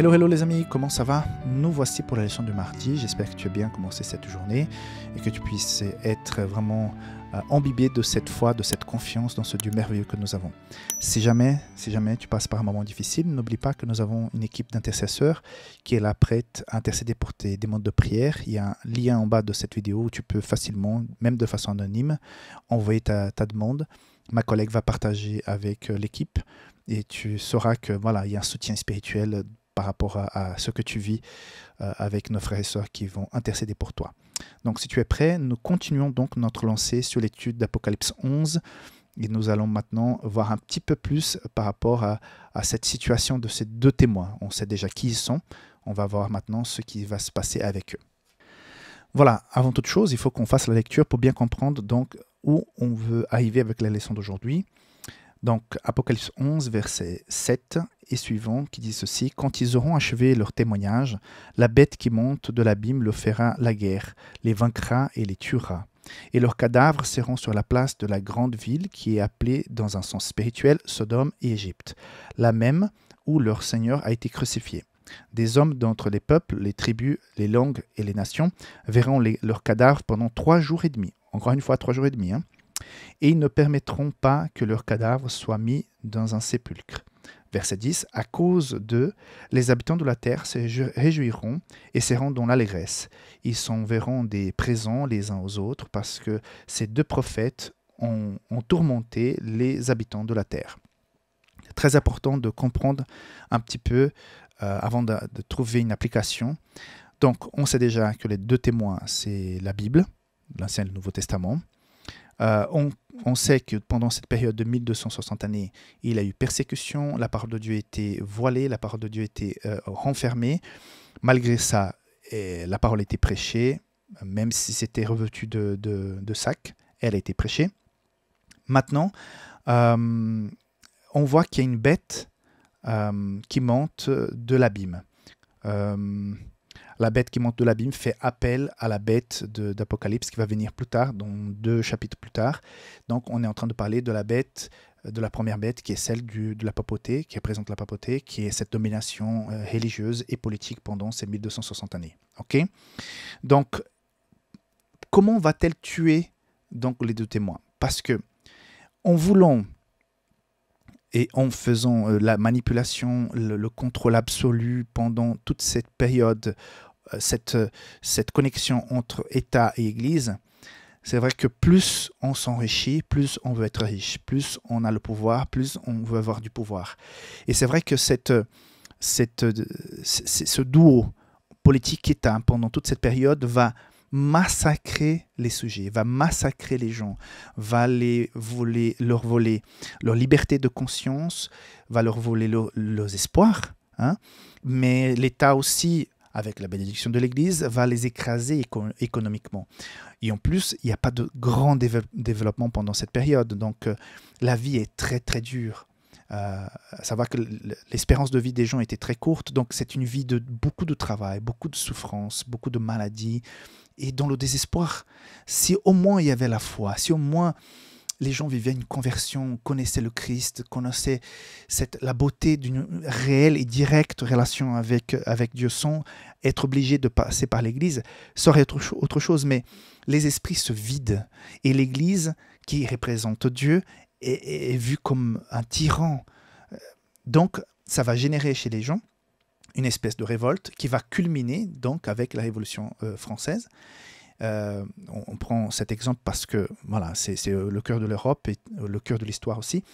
Hello, hello les amis, comment ça va Nous voici pour la leçon du mardi. J'espère que tu as bien commencé cette journée et que tu puisses être vraiment imbibé euh, de cette foi, de cette confiance dans ce Dieu merveilleux que nous avons. Si jamais, si jamais tu passes par un moment difficile, n'oublie pas que nous avons une équipe d'intercesseurs qui est là prête à intercéder pour tes demandes de prière. Il y a un lien en bas de cette vidéo où tu peux facilement, même de façon anonyme, envoyer ta, ta demande. Ma collègue va partager avec euh, l'équipe et tu sauras que voilà, il y a un soutien spirituel par rapport à, ce que tu vis euh, avec nos frères et sœurs qui vont intercéder pour toi. Donc si tu es prêt, nous continuons donc notre lancée sur l'étude d'Apocalypse 11 et nous allons maintenant voir un petit peu plus par rapport à, à cette situation de ces deux témoins. On sait déjà qui ils sont, on va voir maintenant ce qui va se passer avec eux. Voilà, avant toute chose, il faut qu'on fasse la lecture pour bien comprendre donc où on veut arriver avec la leçon d'aujourd'hui. Donc Apocalypse 11, verset 7 et suivant, qui dit ceci, Quand ils auront achevé leur témoignage, la bête qui monte de l'abîme le fera la guerre, les vaincra et les tuera. Et leurs cadavres seront sur la place de la grande ville qui est appelée dans un sens spirituel Sodome et Égypte, la même où leur Seigneur a été crucifié. Des hommes d'entre les peuples, les tribus, les langues et les nations verront leurs cadavres pendant trois jours et demi. Encore une fois, trois jours et demi. Hein et ils ne permettront pas que leurs cadavres soient mis dans un sépulcre. Verset 10, à cause d'eux, les habitants de la terre se réjouiront et seront dans l'allégresse. Ils s'enverront des présents les uns aux autres parce que ces deux prophètes ont, tourmenté les habitants de la terre. Très important de comprendre un petit peu euh, avant de, trouver une application. Donc, on sait déjà que les deux témoins, c'est la Bible, l'Ancien et le Nouveau Testament. Euh, on, sait que pendant cette période de 1260 années, il a eu persécution, la parole de Dieu était voilée, la parole de Dieu était euh, renfermée. Malgré ça, la parole était prêchée, même si c'était revêtu de, sac, elle a été prêchée. Maintenant, euh, on voit qu'il y a une bête qui monte de l'abîme la bête qui monte de l'abîme fait appel à la bête d'Apocalypse qui va venir plus tard, dans deux chapitres plus tard. Donc on est en train de parler de la bête euh, de la première bête, qui est celle du, de la papauté, qui représente la papauté, qui est cette domination euh, religieuse et politique pendant ces 1260 années. Ok Donc, comment va-t-elle tuer donc les deux témoins Parce que, en voulant et en faisant euh, la manipulation, le contrôle absolu pendant toute cette période, euh, cette, euh, cette connexion entre État et Église, c'est vrai que plus on s'enrichit, plus on veut être riche, plus on a le pouvoir, plus on veut avoir du pouvoir. Et c'est vrai que cette, euh, cette, ce duo politique État pendant toute cette période va massacrer les sujets, va massacrer les gens, va les voler, leur voler leur liberté de conscience, va leur voler leurs espoirs. Hein? Mais l'État aussi avec la bénédiction de l'Église, va les écraser économiquement. Et en plus, il n'y a pas de grand développement pendant cette période. Donc euh, la vie est très très dure. Euh, savoir que l'espérance de vie des gens était très courte, donc c'est une vie de beaucoup de travail, beaucoup de souffrance, beaucoup de maladies, et dans le désespoir. Si au moins il y avait la foi, si au moins les gens vivaient une conversion, connaissaient le Christ, connaissaient cette, la beauté d'une réelle et directe relation avec, Dieu sans être obligé de passer par l'Église, ça aurait autre, chose. Mais les esprits se vident et l'Église, qui représente Dieu, est, vue comme un tyran. Donc, ça va générer chez les gens une espèce de révolte qui va culminer donc avec la Révolution euh, française. Euh, on, prend cet exemple parce que voilà, c'est euh, le cœur de l'Europe et euh, le cœur de l'histoire aussi.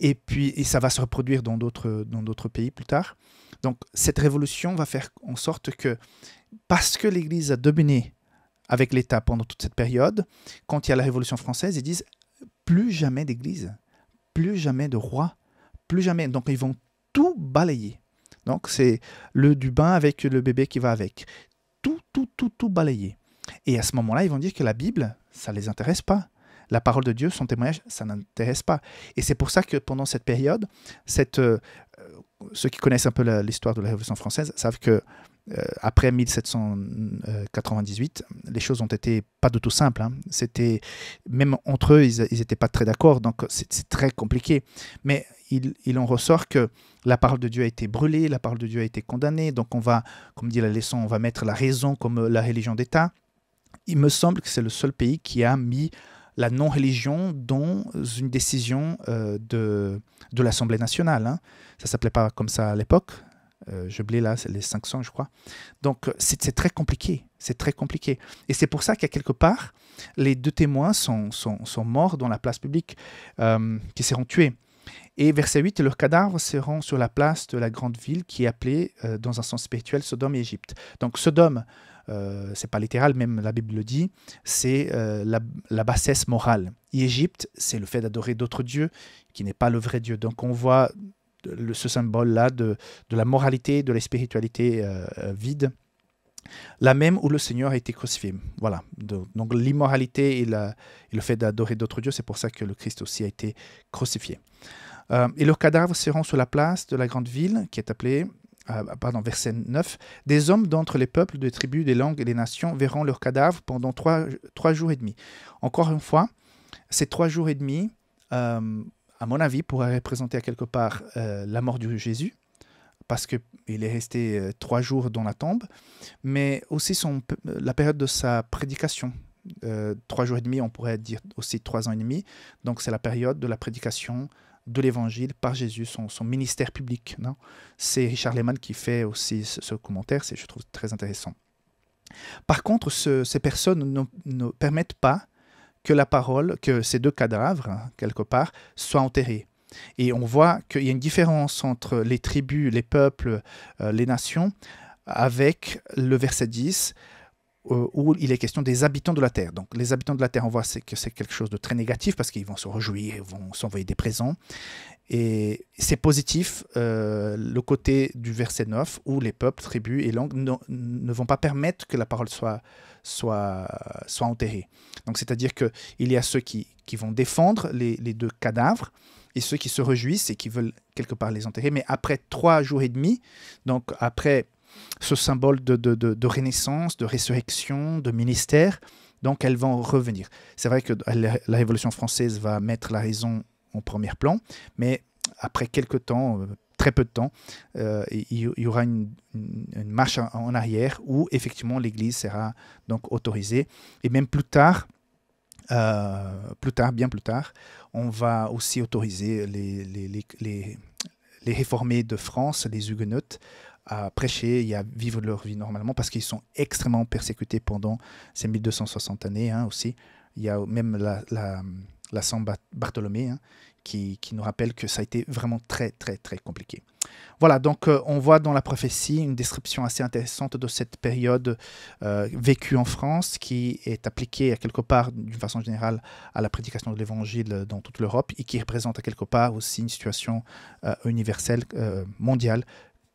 Et puis, ça va se reproduire dans d'autres pays plus tard. Donc, cette révolution va faire en sorte que, parce que l'Église a dominé avec l'État pendant toute cette période, quand il y a la Révolution française, ils disent plus jamais d'Église, plus jamais de roi, plus jamais. Donc, ils vont tout balayer. Donc, c'est le du bain avec le bébé qui va avec. Tout, tout, tout, tout balayer. Et à ce moment-là, ils vont dire que la Bible, ça ne les intéresse pas. La parole de Dieu, son témoignage, ça n'intéresse pas. Et c'est pour ça que pendant cette période, cette, euh, euh, ceux qui connaissent un peu l'histoire de la Révolution française savent que euh, après 1798, les choses ont été pas du tout simples. Hein. C'était même entre eux, ils n'étaient pas très d'accord, donc c'est très compliqué. Mais il, il, en ressort que la parole de Dieu a été brûlée, la parole de Dieu a été condamnée. Donc on va, comme dit la leçon, on va mettre la raison comme la religion d'État il me semble que c'est le seul pays qui a mis la non-religion dans une décision euh, de, de l'Assemblée nationale. Hein. Ça ne s'appelait pas comme ça à l'époque. Euh, J'oublie là, c'est les 500, je crois. Donc, euh, c'est très compliqué. C'est très compliqué. Et c'est pour ça qu'à quelque part, les deux témoins sont, sont, sont, morts dans la place publique, euh, qui seront tués. Et verset 8, leurs cadavres seront sur la place de la grande ville qui est appelée, euh, dans un sens spirituel, Sodome et Égypte. Donc Sodome, euh, c'est pas littéral, même la Bible le dit, c'est euh, la, bassesse morale. Et Égypte, c'est le fait d'adorer d'autres dieux qui n'est pas le vrai Dieu. Donc on voit ce symbole-là de, la moralité, de la spiritualité euh, vide la même où le Seigneur a été crucifié. Voilà. Donc l'immoralité et, le fait d'adorer d'autres dieux, c'est pour ça que le Christ aussi a été crucifié. Euh, et leurs cadavres seront sur la place de la grande ville, qui est appelée, euh, pardon, verset 9, des hommes d'entre les peuples, des tribus, des langues et des nations verront leurs cadavres pendant trois, jours et demi. Encore une fois, ces trois jours et demi, euh, à mon avis, pourraient représenter à quelque part la mort du Jésus, parce qu'il est resté trois jours dans la tombe, mais aussi la période de sa prédication, trois jours et demi, on pourrait dire aussi trois ans et demi. Donc c'est la période de la prédication de l'évangile par Jésus, son, ministère public. non C'est Richard Lehmann qui fait aussi ce, commentaire commentaire, je trouve très intéressant. Par contre, ces personnes ne, permettent pas que la parole, que ces deux cadavres, hein, quelque part, soient enterrés. Et on voit qu'il y a une différence entre les tribus, les peuples, euh, les nations, avec le verset 10, euh, où il est question des habitants de la Terre. Donc les habitants de la Terre, on voit que c'est quelque chose de très négatif parce qu'ils vont se réjouir, ils vont s'envoyer des présents. Et c'est positif euh, le côté du verset 9 où les peuples, tribus et langues ne, vont pas permettre que la parole soit, soit, soit enterrée. Donc c'est-à-dire qu'il y a ceux qui, vont défendre les, les, deux cadavres et ceux qui se réjouissent et qui veulent quelque part les enterrer. Mais après trois jours et demi, donc après ce symbole de, de, renaissance, de résurrection, de ministère. Donc elles vont revenir. C'est vrai que la, Révolution française va mettre la raison en premier plan, mais après quelques temps, euh, très peu de temps, euh, il, y aura une, marche en arrière où effectivement l'Église sera donc autorisée. Et même plus tard, euh, plus tard, bien plus tard, on va aussi autoriser les réformés de France, les huguenots, à prêcher et à vivre leur vie normalement parce qu'ils sont extrêmement persécutés pendant ces 1260 années hein, aussi. Il y a même la, la, la Saint Bartholomé hein, qui, qui, nous rappelle que ça a été vraiment très très très compliqué. Voilà, donc euh, on voit dans la prophétie une description assez intéressante de cette période euh, vécue en France qui est appliquée à quelque part d'une façon générale à la prédication de l'Évangile dans toute l'Europe et qui représente à quelque part aussi une situation euh, universelle, mondiale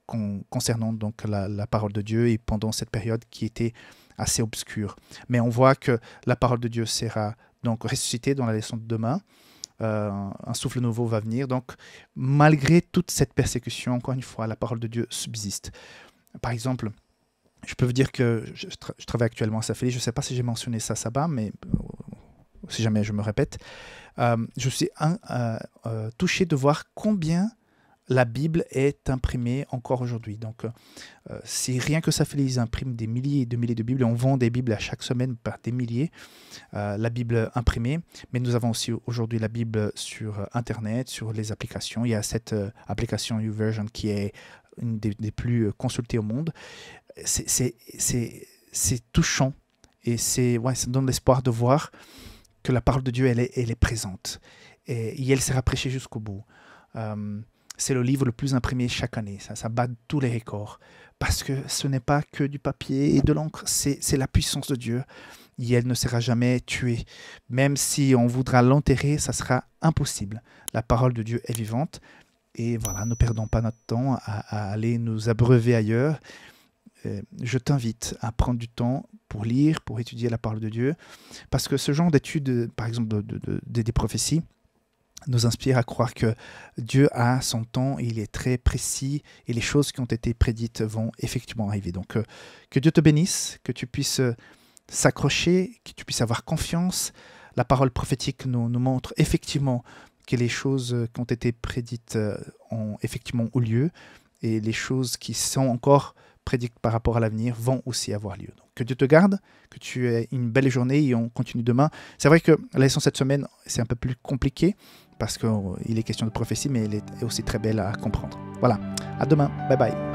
concernant donc la, parole de Dieu et pendant cette période qui était assez obscure. Mais on voit que la parole de Dieu sera donc ressuscitée dans la leçon de demain. Euh, un souffle nouveau va venir. Donc, malgré toute cette persécution, encore une fois, la parole de Dieu subsiste. Par exemple, je peux vous dire que je, travaille actuellement à Safeli. Je ne sais pas si j'ai mentionné ça, Saba, mais euh, si jamais je me répète, euh, je suis un, touché de voir combien la Bible est imprimée encore aujourd'hui. Donc, euh, si rien que ça fait, ils impriment des milliers et des milliers de Bibles. On vend des Bibles à chaque semaine par des milliers. Euh, la Bible imprimée, mais nous avons aussi aujourd'hui la Bible sur euh, Internet, sur les applications. Il y a cette application YouVersion qui est une des, plus consultées au monde. C'est touchant et c'est ouais, ça donne l'espoir de voir que la parole de Dieu, elle est, elle est présente et, elle sera prêchée jusqu'au bout c'est le livre le plus imprimé chaque année. Ça, ça bat tous les records. Parce que ce n'est pas que du papier et de l'encre, c'est la puissance de Dieu. Et elle ne sera jamais tuée. Même si on voudra l'enterrer, ça sera impossible. La parole de Dieu est vivante. Et voilà, ne perdons pas notre temps à, aller nous abreuver ailleurs. Euh, je t'invite à prendre du temps pour lire, pour étudier la parole de Dieu. Parce que ce genre d'études, par exemple des prophéties, nous inspire à croire que Dieu a son temps, il est très précis et les choses qui ont été prédites vont effectivement arriver. Donc euh, que Dieu te bénisse, que tu puisses euh, s'accrocher, que tu puisses avoir confiance. La parole prophétique nous, montre effectivement que les choses euh, qui ont été prédites ont effectivement eu lieu et les choses qui sont encore prédites par rapport à l'avenir vont aussi avoir lieu. Donc, que Dieu te garde, que tu aies une belle journée et on continue demain. C'est vrai que la leçon cette semaine, c'est un peu plus compliqué parce qu'il est question de prophétie, mais elle est aussi très belle à comprendre. Voilà, à demain, bye bye.